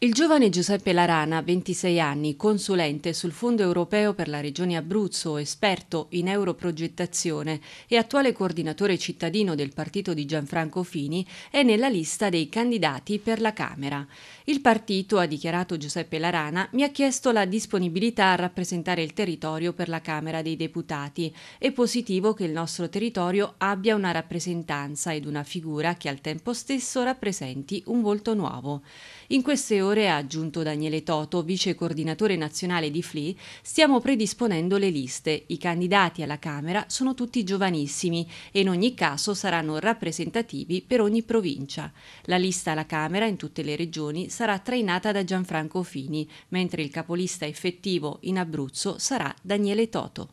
Il giovane Giuseppe Larana, 26 anni, consulente sul Fondo europeo per la Regione Abruzzo, esperto in europrogettazione e attuale coordinatore cittadino del partito di Gianfranco Fini, è nella lista dei candidati per la Camera. Il partito, ha dichiarato Giuseppe Larana, mi ha chiesto la disponibilità a rappresentare il territorio per la Camera dei Deputati. È positivo che il nostro territorio abbia una rappresentanza ed una figura che al tempo stesso rappresenti un volto nuovo. In queste ore Superiore, ha aggiunto Daniele Toto, vice coordinatore nazionale di FLI, stiamo predisponendo le liste. I candidati alla Camera sono tutti giovanissimi e in ogni caso saranno rappresentativi per ogni provincia. La lista alla Camera in tutte le regioni sarà trainata da Gianfranco Fini, mentre il capolista effettivo in Abruzzo sarà Daniele Toto.